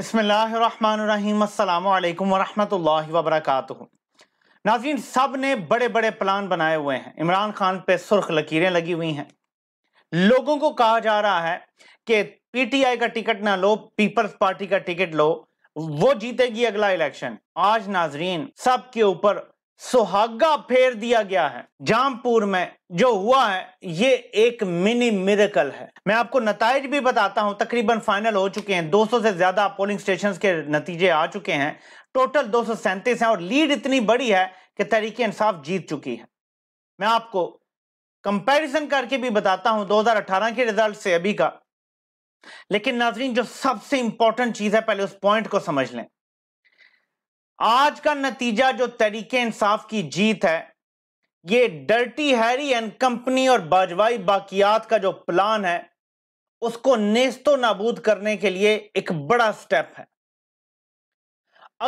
बसमीम वरहमल वबरक नाजीन सब ने बड़े बड़े प्लान बनाए हुए हैं इमरान खान पे सुर्ख लकीरें लगी हुई हैं लोगों को कहा जा रहा है कि पीटीआई का टिकट ना लो पीपल्स पार्टी का टिकट लो वो जीतेगी अगला इलेक्शन आज नाजरीन सब के ऊपर सुहागा फेर दिया गया है जामपुर में जो हुआ है ये एक मिनी मिरेकल है मैं आपको नतज भी बताता हूं तकरीबन फाइनल हो चुके हैं 200 से ज्यादा पोलिंग स्टेशन के नतीजे आ चुके हैं टोटल दो है और लीड इतनी बड़ी है कि तरीके इंसाफ जीत चुकी है मैं आपको कंपैरिजन करके भी बताता हूं 2018 के रिजल्ट से अभी का लेकिन नाजरीन जो सबसे इंपॉर्टेंट चीज है पहले उस पॉइंट को समझ लें आज का नतीजा जो तरीके इंसाफ की जीत है ये डर्टी हैरी एंड कंपनी और बाजवाई बाकियात का जो प्लान है उसको नेस्तो नाबूद करने के लिए एक बड़ा स्टेप है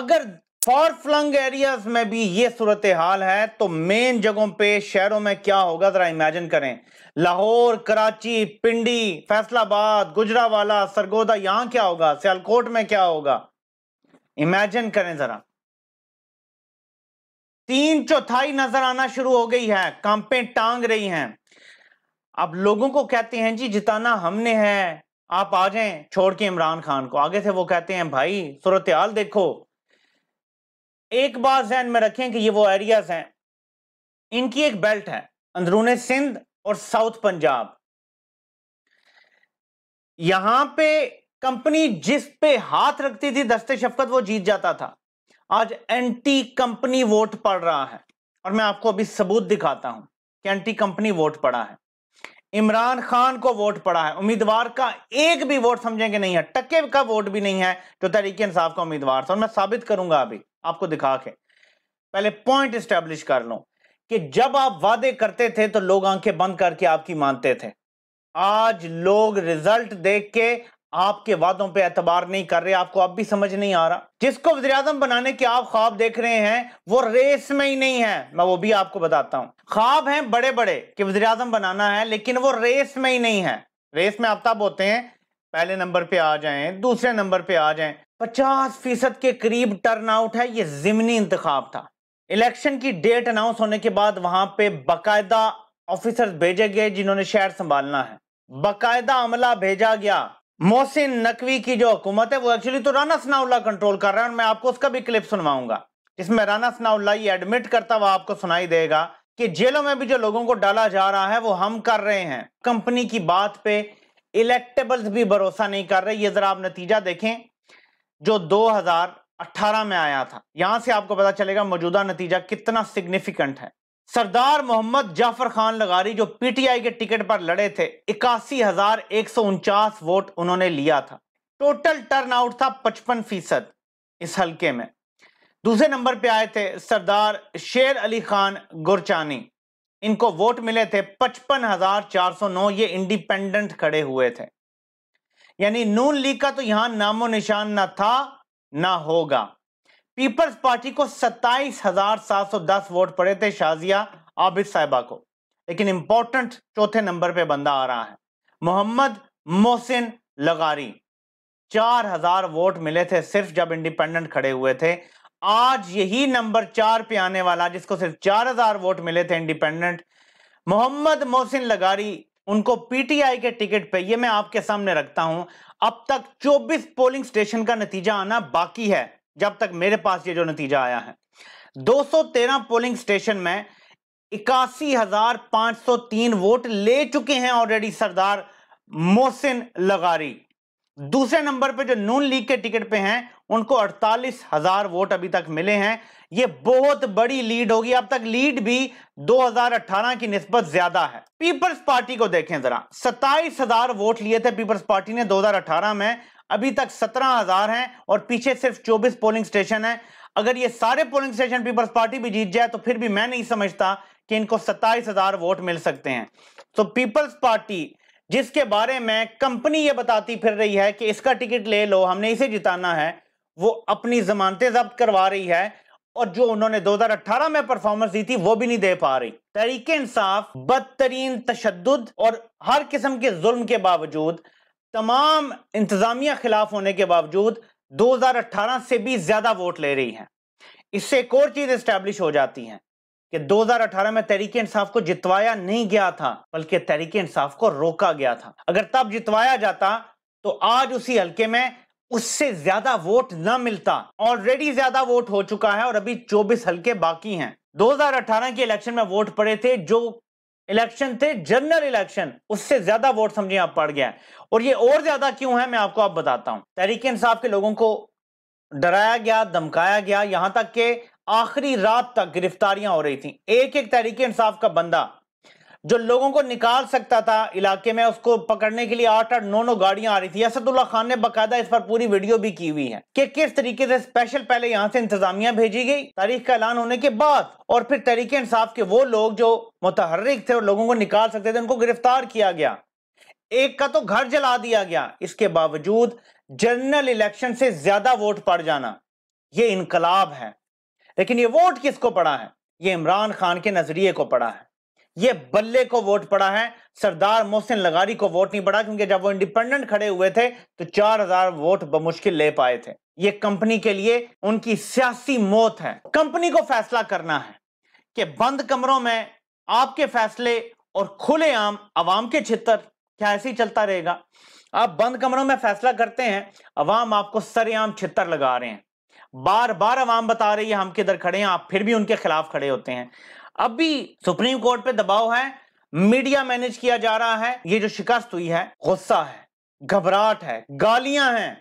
अगर फॉर फ्लंग एरियाज में भी ये सूरत हाल है तो मेन जगहों पे शहरों में क्या होगा जरा इमेजिन करें लाहौर कराची पिंडी फैसलाबाद गुजरावाला सरगोदा यहां क्या होगा सियालकोट में क्या होगा इमेजिन करें जरा तीन चौथाई नजर आना शुरू हो गई है कांपे टांग रही हैं अब लोगों को कहते हैं जी जिताना हमने है आप आ जाए छोड़ के इमरान खान को आगे से वो कहते हैं भाई सूरत हाल देखो एक बात जहन में रखें कि ये वो एरियाज हैं इनकी एक बेल्ट है अंदरून सिंध और साउथ पंजाब यहां पे कंपनी जिस पे हाथ रखती थी दस्ते शफकत वो जीत जाता था आज एंटी कंपनी वोट पड़ रहा है और मैं आपको अभी सबूत दिखाता हूं कि एंटी कंपनी वोट पड़ा है इमरान खान को वोट पड़ा है उम्मीदवार का एक भी वोट समझेंगे नहीं है टक्के का वोट भी नहीं है जो तरीके इंसाफ का उम्मीदवार था और मैं साबित करूंगा अभी आपको दिखा के पहले पॉइंट स्टेब्लिश कर लो कि जब आप वादे करते थे तो लोग आंखें बंद करके आपकी मानते थे आज लोग रिजल्ट देख के आपके वादों पे एतबार नहीं कर रहे आपको अब भी समझ नहीं आ रहा जिसको वजी बनाने के आप ख्वाब देख रहे हैं वो रेस में ही नहीं है मैं वो भी आपको बताता हूँ ख्वाब हैं बड़े बड़े कि वजी बनाना है लेकिन वो रेस में ही नहीं है रेस में आप तब होते हैं पहले नंबर पे आ जाए दूसरे नंबर पे आ जाए पचास फीसद के करीब टर्न आउट है ये जिमनी इंतखब था इलेक्शन की डेट अनाउंस होने के बाद वहां पे बाकायदा ऑफिसर भेजे गए जिन्होंने शहर संभालना है बाकायदा अमला भेजा गया मोहसिन नकवी की जो हुकूमत है वो एक्चुअली तो राना सनाउल्ला कंट्रोल कर रहा है और मैं आपको उसका भी क्लिप सुनवाऊंगा जिसमें राना सनाउल्ला ये एडमिट करता हुआ आपको सुनाई देगा कि जेलों में भी जो लोगों को डाला जा रहा है वो हम कर रहे हैं कंपनी की बात पे इलेक्टेबल्स भी भरोसा नहीं कर रहे ये जरा आप नतीजा देखें जो 2018 में आया था यहां से आपको पता चलेगा मौजूदा नतीजा कितना सिग्निफिकेंट है सरदार मोहम्मद जाफर खान लगारी जो पीटीआई के टिकट पर लड़े थे इक्यासी हजार एक सौ उनचास वोट उन्होंने लिया था टोटल टर्नआउट था पचपन फीसद इस हलके में दूसरे नंबर पे आए थे सरदार शेर अली खान गुरचानी इनको वोट मिले थे पचपन हजार चार सौ नौ ये इंडिपेंडेंट खड़े हुए थे यानी नून लीग का तो यहां नामो निशान ना था ना होगा पीपल्स पार्टी को सत्ताईस हजार सात सौ दस वोट पड़े थे शाजिया आबिद साहिबा को लेकिन इंपॉर्टेंट चौथे नंबर पे बंदा आ रहा है मोहम्मद मोहसिन लगारी चार हजार वोट मिले थे सिर्फ जब इंडिपेंडेंट खड़े हुए थे आज यही नंबर चार पे आने वाला जिसको सिर्फ चार हजार वोट मिले थे इंडिपेंडेंट मोहम्मद मोहसिन लगारी उनको पीटीआई के टिकट पे ये मैं आपके सामने रखता हूं अब तक 24 पोलिंग स्टेशन का नतीजा आना बाकी है जब तक मेरे पास ये जो नतीजा आया है 213 पोलिंग स्टेशन में इक्यासी हजार पांच सौ तीन वोट ले चुके हैं ऑलरेडी सरदार मोहसिन लगारी दूसरे नंबर पे जो नून लीग के टिकट पे हैं उनको अड़तालीस हजार वोट अभी तक मिले हैं ये बहुत बड़ी लीड होगी अब तक लीड भी 2018 की निस्बत ज्यादा है पीपल्स पार्टी को देखें जरा सत्ताईस हजार वोट लिए थे पीपल्स पार्टी ने 2018 में अभी तक सत्रह हजार हैं और पीछे सिर्फ चौबीस पोलिंग स्टेशन हैं अगर ये सारे पोलिंग स्टेशन पीपल्स पार्टी भी जीत जाए तो फिर भी मैं नहीं समझता कि इनको सत्ताईस हजार वोट मिल सकते हैं तो पीपल्स पार्टी जिसके बारे में कंपनी ये बताती फिर रही है कि इसका टिकट ले लो हमने इसे जिताना है वो अपनी जमानतें जब्त करवा रही है और जो उन्होंने 2018 में परफॉर्मेंस दी थी वो भी नहीं दे पा रही तरीके इंसाफ बदतरीन तशद और हर किस्म के जुल्म के बावजूद तमाम इंतजामिया खिलाफ होने के बावजूद 2018 से भी ज्यादा वोट ले रही हैं इससे एक और चीज इस्टेब्लिश हो जाती है कि 2018 में तहरीक इंसाफ को जितवाया नहीं गया था बल्कि तहरीक इंसाफ को रोका गया था अगर तब जितवाया जाता तो आज उसी हल्के में उससे ज्यादा वोट न मिलता ऑलरेडी ज्यादा वोट हो चुका है और अभी 24 हल्के बाकी हैं 2018 के इलेक्शन में वोट पड़े थे जो इलेक्शन थे जनरल इलेक्शन उससे ज्यादा वोट समझिए आप पड़ गया और ये और ज्यादा क्यों है मैं आपको आप बताता हूं तहरीक इंसाफ के लोगों को डराया गया धमकाया गया यहां तक के आखिरी रात तक गिरफ्तारियां हो रही थी एक एक तहरीक इंसाफ का बंदा जो लोगों को निकाल सकता था इलाके में उसको पकड़ने के लिए आठ आठ नौ नौ गाड़ियां आ रही थी असदुल्ला खान ने बकायदा इस पर पूरी वीडियो भी की हुई है कि किस तरीके से स्पेशल पहले यहाँ से इंतजामिया भेजी गई तारीख का ऐलान होने के बाद और फिर तरीके इंसाफ के वो लोग जो मुतहरक थे और लोगों को निकाल सकते थे उनको गिरफ्तार किया गया एक का तो घर जला दिया गया इसके बावजूद जनरल इलेक्शन से ज्यादा वोट पड़ जाना ये इनकलाब है लेकिन ये वोट किसको पड़ा है ये इमरान खान के नजरिए को पड़ा है ये बल्ले को वोट पड़ा है सरदार मोहसिन लगारी को वोट नहीं पड़ा क्योंकि जब वो इंडिपेंडेंट खड़े हुए थे तो 4000 वोट बमुश्किल ले पाए थे ये कंपनी के लिए उनकी सियासी मौत है कंपनी को फैसला करना है कि बंद कमरों में आपके फैसले और खुलेआम आवाम के छितर क्या ऐसे ही चलता रहेगा आप बंद कमरों में फैसला करते हैं अवाम आपको सरेआम छितर लगा रहे हैं बार बार अवाम बता रही है हम किधर खड़े हैं आप फिर भी उनके खिलाफ खड़े होते हैं अब भी सुप्रीम कोर्ट पे दबाव है मीडिया मैनेज किया जा रहा है ये जो शिकस्त हुई है गुस्सा है घबराहट है गालियां हैं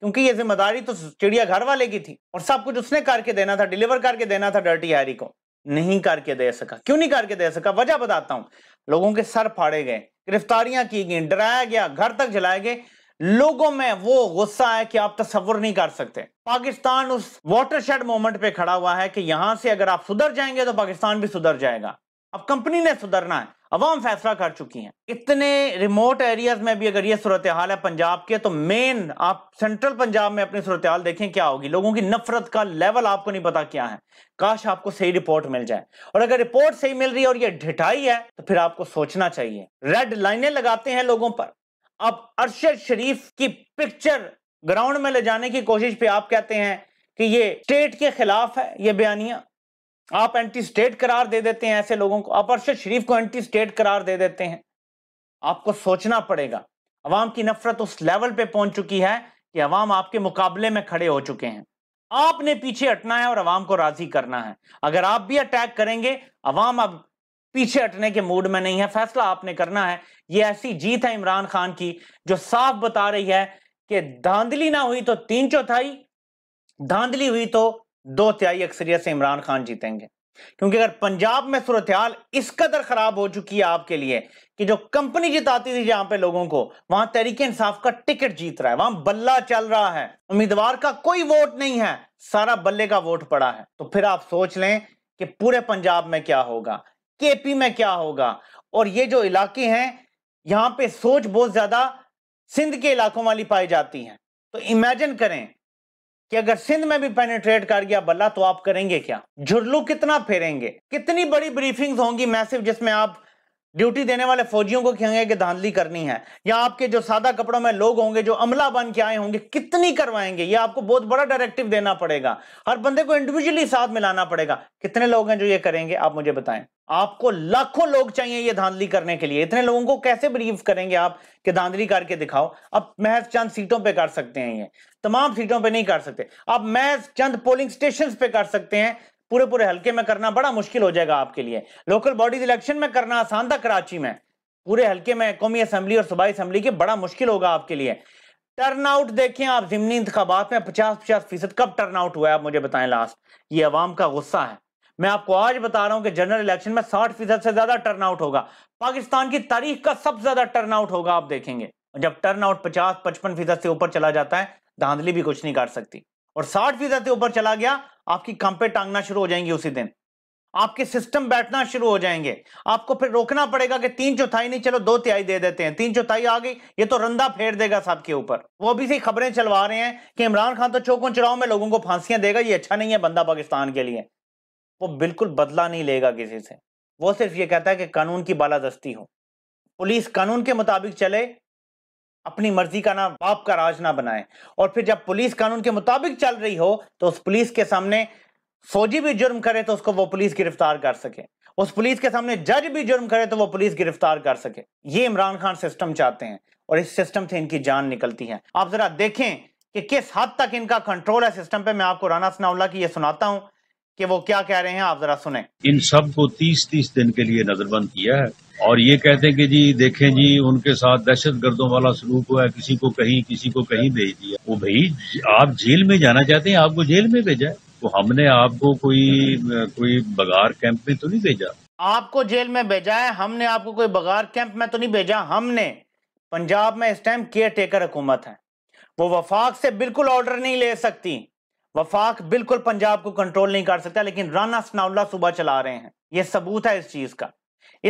क्योंकि ये जिम्मेदारी तो चिड़िया घर वाले की थी और सब कुछ उसने करके देना था डिलीवर करके देना था डर्टी हैरी को नहीं करके दे सका क्यों नहीं करके दे सका वजह बताता हूं लोगों के सर फाड़े गए गिरफ्तारियां की गई डराया गया घर तक जलाए गए लोगों में वो गुस्सा है कि आप तस्वर नहीं कर सकते पाकिस्तान उस वाटरशेड मोमेंट पे खड़ा हुआ है कि यहां से अगर आप सुधर जाएंगे तो पाकिस्तान भी सुधर जाएगा अब कंपनी ने सुधरना है अवाम फैसला कर चुकी है इतने रिमोट एरियाज में भी अगर ये सूरत हाल है पंजाब के तो मेन आप सेंट्रल पंजाब में अपनी सूरत हाल देखें क्या होगी लोगों की नफरत का लेवल आपको नहीं पता क्या है काश आपको सही रिपोर्ट मिल जाए और अगर रिपोर्ट सही मिल रही है और ये ढिठाई है तो फिर आपको सोचना चाहिए रेड लाइने लगाते हैं लोगों पर अब अरशद शरीफ की पिक्चर ग्राउंड में ले जाने की कोशिश पे आप कहते हैं कि ये स्टेट के खिलाफ है ये बयानिया आप एंटी स्टेट करार दे देते हैं ऐसे लोगों को आप अरशद शरीफ को एंटी स्टेट करार दे देते हैं आपको सोचना पड़ेगा अवाम की नफरत उस लेवल पे पहुंच चुकी है कि अवाम आपके मुकाबले में खड़े हो चुके हैं आपने पीछे हटना है और अवाम को राजी करना है अगर आप भी अटैक करेंगे अवाम अब पीछे हटने के मूड में नहीं है फैसला आपने करना है ये ऐसी जीत है इमरान खान की जो साफ बता रही है कि धांधली ना हुई तो तीन चौथाई धांधली हुई तो दो तिहाई अक्सरियत से इमरान खान जीतेंगे क्योंकि अगर पंजाब में सूरत हाल इस कदर खराब हो चुकी है आपके लिए कि जो कंपनी जिताती थी जहां पे लोगों को वहां तरीके इंसाफ का टिकट जीत रहा है वहां बल्ला चल रहा है उम्मीदवार का कोई वोट नहीं है सारा बल्ले का वोट पड़ा है तो फिर आप सोच लें कि पूरे पंजाब में क्या होगा केपी में क्या होगा और ये जो इलाके हैं यहां पे सोच बहुत ज्यादा सिंध के इलाकों वाली पाई जाती है तो इमेजिन करें कि अगर सिंध में भी पेनिट्रेट कर गया बल्ला तो आप करेंगे क्या झुरलू कितना फेरेंगे कितनी बड़ी ब्रीफिंग्स होंगी मैसिव जिसमें आप ड्यूटी देने वाले फौजियों को कहेंगे कि धांधली करनी है या आपके जो सादा कपड़ों में लोग होंगे जो अमला बन के आए होंगे कितनी करवाएंगे ये आपको बहुत बड़ा डायरेक्टिव देना पड़ेगा हर बंदे को इंडिविजुअली साथ मिलाना पड़ेगा कितने लोग हैं जो ये करेंगे आप मुझे बताएं आपको लाखों लोग चाहिए ये धांधली करने के लिए इतने लोगों को कैसे बिलीव करेंगे आप कि धांधली करके दिखाओ अब महज चंद सीटों पर कर सकते हैं ये तमाम सीटों पर नहीं कर सकते आप महज चंद पोलिंग स्टेशन पे कर सकते हैं पूरे पूरे हल्के में करना बड़ा मुश्किल हो जाएगा आपके लिए लोकल बॉडीज इलेक्शन में करना आसान था कराची में पूरे हल्के में कौमी असम्बली और सूबाई असम्बली के बड़ा मुश्किल होगा आपके लिए टर्नआउट देखें आप जिमनी इंतबात में पचास पचास फीसद कब टर्नआउट हुआ है आप मुझे बताएं लास्ट ये अवाम का गुस्सा है मैं आपको आज बता रहा हूं कि जनरल इलेक्शन में साठ फीसद से ज्यादा टर्नआउट होगा पाकिस्तान की तारीख का सबसे ज्यादा टर्नआउट होगा आप देखेंगे जब टर्नआउट पचास पचपन फीसद से ऊपर चला जाता है धांधली भी कुछ नहीं कर सकती और साठ फीसद से ऊपर चला गया आपकी कंपे टांगना शुरू हो जाएंगी उसी दिन आपके सिस्टम बैठना शुरू हो जाएंगे आपको फिर रोकना पड़ेगा कि तीन चौथाई नहीं चलो दो तिहाई दे देते हैं तीन चौथाई आ गई ये तो रंदा फेर देगा साहब के ऊपर वो भी से खबरें चलवा रहे हैं कि इमरान खान तो चौकों चौराहों में लोगों को फांसियां देगा ये अच्छा नहीं है बंदा पाकिस्तान के लिए वो बिल्कुल बदला नहीं लेगा किसी से वो सिर्फ ये कहता है कि कानून की बालादस्ती हो पुलिस कानून के मुताबिक चले अपनी मर्जी का ना बाप का राज ना बनाए और फिर जब पुलिस कानून के मुताबिक चल रही हो तो उस पुलिस के सामने फौजी भी जुर्म करे तो उसको वो पुलिस गिरफ्तार कर सके उस पुलिस के सामने जज भी जुर्म करे तो वो पुलिस गिरफ्तार कर सके ये इमरान खान सिस्टम चाहते हैं और इस सिस्टम से इनकी जान निकलती है आप जरा देखें कि किस हद तक इनका कंट्रोल है सिस्टम पे मैं आपको राना सनाउल्ला की ये सुनाता हूँ कि वो क्या कह रहे हैं आप जरा सुने इन सब को तीस तीस दिन के लिए नजरबंद किया है और ये कहते हैं कि जी देखें जी उनके साथ दहशत गर्दों वाला सलूक हुआ है किसी को कहीं किसी को कहीं भेज दिया वो भाई आप जेल में जाना चाहते हैं आपको जेल में भेजा है तो हमने आपको कोई कोई बगार कैंप में तो नहीं भेजा आपको जेल में भेजा है हमने आपको कोई बगार कैंप में तो नहीं भेजा हमने पंजाब में इस टाइम केयर टेकर हुकूमत है वो वफाक से बिल्कुल ऑर्डर नहीं ले सकती वफाक बिल्कुल पंजाब को कंट्रोल नहीं कर सकता लेकिन राना सनाउल्ला सुबह चला रहे हैं ये सबूत है इस चीज का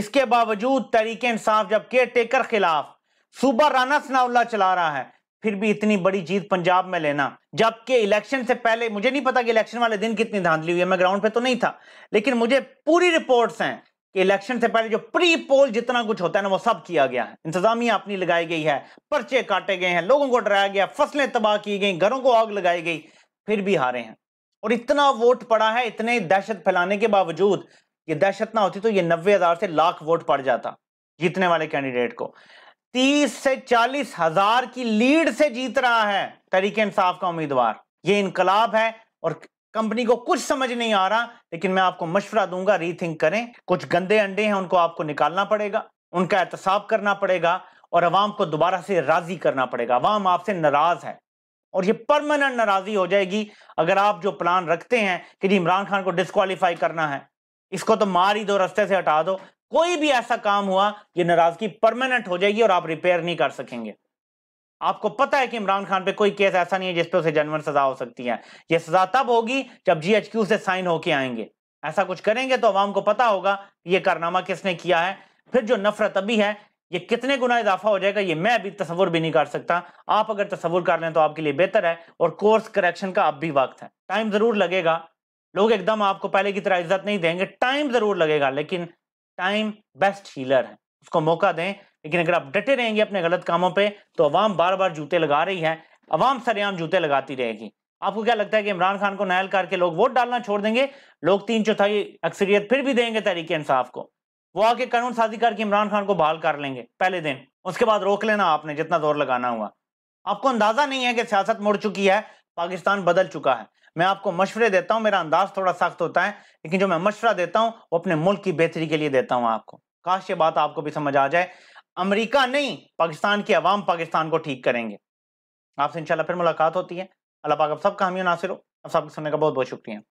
इसके बावजूद तरीके इंसाफ जब केयर टेकर खिलाफ सुबह राना सनाउल्ला चला रहा है फिर भी इतनी बड़ी जीत पंजाब में लेना जबकि इलेक्शन से पहले मुझे नहीं पता कि इलेक्शन वाले दिन कितनी धांधली हुई है मैं ग्राउंड पे तो नहीं था लेकिन मुझे पूरी रिपोर्ट्स हैं कि इलेक्शन से पहले जो प्री पोल जितना कुछ होता है ना वो सब किया गया है इंतजामिया अपनी लगाई गई है पर्चे काटे गए हैं लोगों को डराया गया फसलें तबाह की गई घरों को आग लगाई गई फिर भी हारे हैं और इतना वोट पड़ा है इतने दहशत फैलाने के बावजूद ये दहशत ना होती तो ये नब्बे हजार से लाख वोट पड़ जाता जीतने वाले कैंडिडेट को तीस से चालीस हजार की लीड से जीत रहा है तरीके इंसाफ का उम्मीदवार ये इनकलाब है और कंपनी को कुछ समझ नहीं आ रहा लेकिन मैं आपको मशवरा दूंगा रीथिंक करें कुछ गंदे अंडे हैं उनको आपको निकालना पड़ेगा उनका एहतसाब करना पड़ेगा और अवाम को दोबारा से राजी करना पड़ेगा अवाम आपसे नाराज है और ये परमानेंट नाराजगी हो जाएगी अगर आप जो प्लान रखते हैं कि जी इमरान खान को डिस्कालीफाई करना है इसको तो मार ही दो रस्ते से हटा दो कोई भी ऐसा काम हुआ ये नाराजगी परमानेंट हो जाएगी और आप रिपेयर नहीं कर सकेंगे आपको पता है कि इमरान खान पे कोई केस ऐसा नहीं है जिस पे उसे जनवन सजा हो सकती है ये सजा तब होगी जब जीएचक्यू से साइन होके आएंगे ऐसा कुछ करेंगे तो आवाम को पता होगा ये कारनामा किसने किया है फिर जो नफरत अभी है ये कितने गुना इजाफा हो जाएगा ये मैं अभी तस्वुर भी नहीं कर सकता आप अगर तस्वुर कर लें तो आपके लिए बेहतर है और कोर्स करेक्शन का अब भी वक्त है टाइम ज़रूर लगेगा लोग एकदम आपको पहले की तरह इज्जत नहीं देंगे टाइम ज़रूर लगेगा लेकिन टाइम बेस्ट हीलर है उसको मौका दें लेकिन अगर आप डटे रहेंगे अपने गलत कामों पर तो अवाम बार बार जूते लगा रही है अवाम सरेआम जूते लगाती रहेगी आपको क्या लगता है कि इमरान खान को नायल करके लोग वोट डालना छोड़ देंगे लोग तीन चौथाई अक्सरियत फिर भी देंगे तहरीक इंसाफ को वो आके कानून साजी करके इमरान खान को बहाल कर लेंगे पहले दिन उसके बाद रोक लेना आपने जितना जोर लगाना हुआ आपको अंदाजा नहीं है कि सियासत मुड़ चुकी है पाकिस्तान बदल चुका है मैं आपको मशवरे देता हूँ मेरा अंदाज थोड़ा सख्त होता है लेकिन जो मैं मशवरा देता हूँ वो अपने मुल्क की बेहतरी के लिए देता हूँ आपको काश ये बात आपको भी समझ आ जाए अमरीका नहीं पाकिस्तान की अवाम पाकिस्तान को ठीक करेंगे आपसे इंशाल्लाह फिर मुलाकात होती है अल्लाह पाक आप सबका हमी नासिर हो आप सबके सुनने का बहुत बहुत शुक्रिया